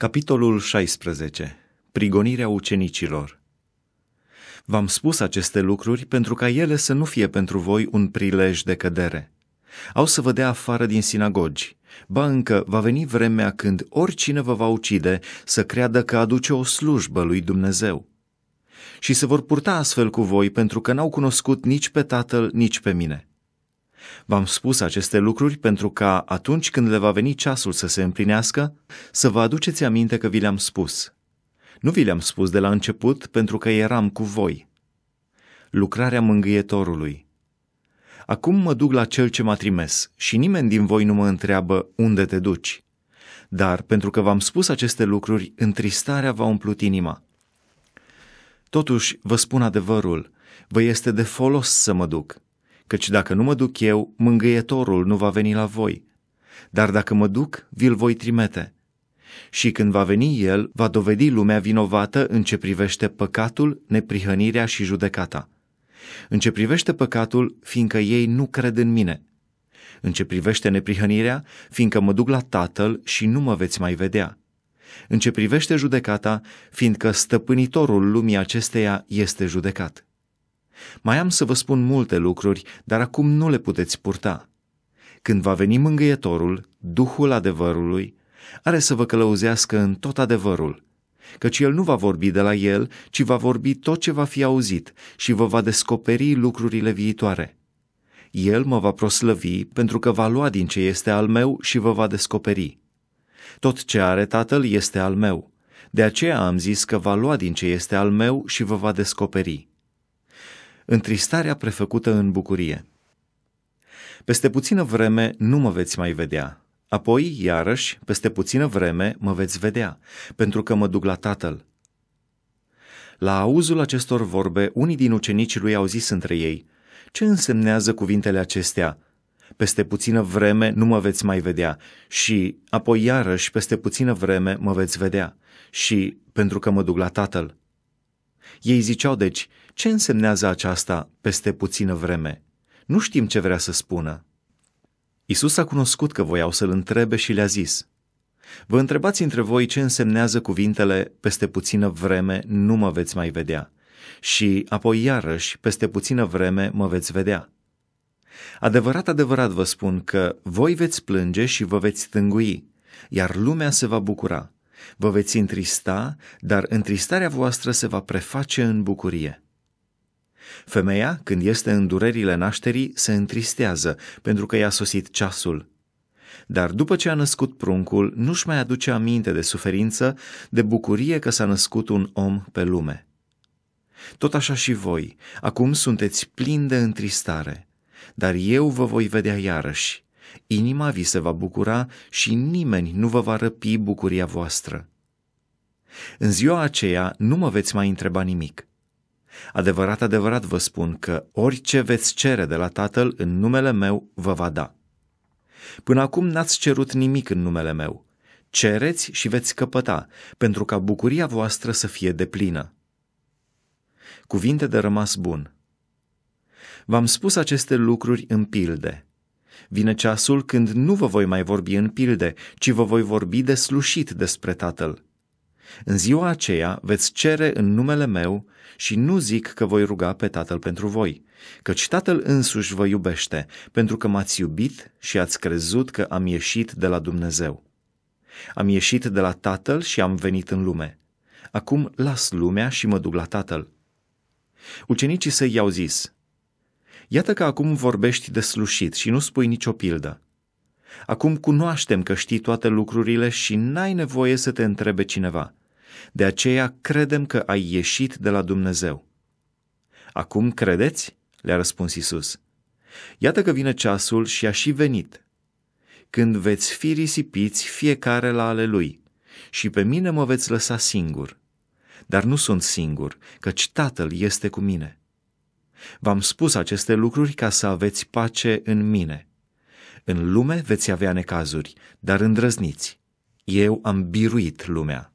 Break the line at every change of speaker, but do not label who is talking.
Capitolul 16. Prigonirea ucenicilor V-am spus aceste lucruri pentru ca ele să nu fie pentru voi un prilej de cădere. Au să vă dea afară din sinagogi. Ba încă va veni vremea când oricine vă va ucide să creadă că aduce o slujbă lui Dumnezeu. Și se vor purta astfel cu voi pentru că n-au cunoscut nici pe Tatăl, nici pe mine. V-am spus aceste lucruri pentru ca, atunci când le va veni ceasul să se împlinească, să vă aduceți aminte că vi le-am spus. Nu vi le-am spus de la început pentru că eram cu voi. Lucrarea mângâietorului. Acum mă duc la cel ce m-a trimis și nimeni din voi nu mă întreabă unde te duci. Dar pentru că v-am spus aceste lucruri, întristarea va a umplut inima. Totuși, vă spun adevărul, vă este de folos să mă duc – căci dacă nu mă duc eu, mângâietorul nu va veni la voi. Dar dacă mă duc, vi-l voi trimite. Și când va veni el, va dovedi lumea vinovată în ce privește păcatul, neprihănirea și judecata. În ce privește păcatul, fiindcă ei nu cred în mine. În ce privește neprihănirea, fiindcă mă duc la Tatăl și nu mă veți mai vedea. În ce privește judecata, fiindcă stăpânitorul lumii acesteia este judecat. Mai am să vă spun multe lucruri, dar acum nu le puteți purta. Când va veni mângâietorul, Duhul adevărului, are să vă călăuzească în tot adevărul, căci el nu va vorbi de la el, ci va vorbi tot ce va fi auzit și vă va descoperi lucrurile viitoare. El mă va proslăvi pentru că va lua din ce este al meu și vă va descoperi. Tot ce are tatăl este al meu, de aceea am zis că va lua din ce este al meu și vă va descoperi întristarea prefăcută în bucurie. Peste puțină vreme nu mă veți mai vedea. Apoi, iarăși, peste puțină vreme mă veți vedea, pentru că mă duc la tatăl. La auzul acestor vorbe, unii din ucenicii lui au zis între ei, ce însemnează cuvintele acestea? Peste puțină vreme nu mă veți mai vedea și apoi iarăși peste puțină vreme mă veți vedea și pentru că mă duc la tatăl. Ei ziceau deci, ce însemnează aceasta peste puțină vreme? Nu știm ce vrea să spună. Isus a cunoscut că voiau să-l întrebe și le-a zis, Vă întrebați între voi ce însemnează cuvintele peste puțină vreme nu mă veți mai vedea și apoi iarăși peste puțină vreme mă veți vedea. Adevărat, adevărat vă spun că voi veți plânge și vă veți tângui, iar lumea se va bucura. Vă veți întrista, dar întristarea voastră se va preface în bucurie. Femeia, când este în durerile nașterii, se întristează pentru că i-a sosit ceasul. Dar după ce a născut pruncul, nu-și mai aduce aminte de suferință, de bucurie că s-a născut un om pe lume. Tot așa și voi, acum sunteți plini de întristare, dar eu vă voi vedea iarăși Inima vi se va bucura și nimeni nu vă va răpi bucuria voastră. În ziua aceea nu mă veți mai întreba nimic. Adevărat, adevărat vă spun că orice veți cere de la Tatăl în numele meu vă va da. Până acum n-ați cerut nimic în numele meu. Cereți și veți căpăta, pentru ca bucuria voastră să fie deplină. Cuvinte de rămas bun. V-am spus aceste lucruri în pilde, Vine ceasul când nu vă voi mai vorbi în pilde, ci vă voi vorbi de slușit despre Tatăl. În ziua aceea veți cere în numele meu și nu zic că voi ruga pe Tatăl pentru voi, căci Tatăl însuși vă iubește, pentru că m-ați iubit și ați crezut că am ieșit de la Dumnezeu. Am ieșit de la Tatăl și am venit în lume. Acum las lumea și mă duc la Tatăl. Ucenicii să i-au zis, Iată că acum vorbești de slușit și nu spui nicio pildă. Acum cunoaștem că știi toate lucrurile și n-ai nevoie să te întrebe cineva. De aceea credem că ai ieșit de la Dumnezeu. Acum credeți? le-a răspuns Isus. Iată că vine ceasul și a și venit. Când veți fi risipiți fiecare la ale lui și pe mine mă veți lăsa singur. Dar nu sunt singur, căci Tatăl este cu mine. V-am spus aceste lucruri ca să aveți pace în mine. În lume veți avea necazuri, dar îndrăzniți. Eu am biruit lumea.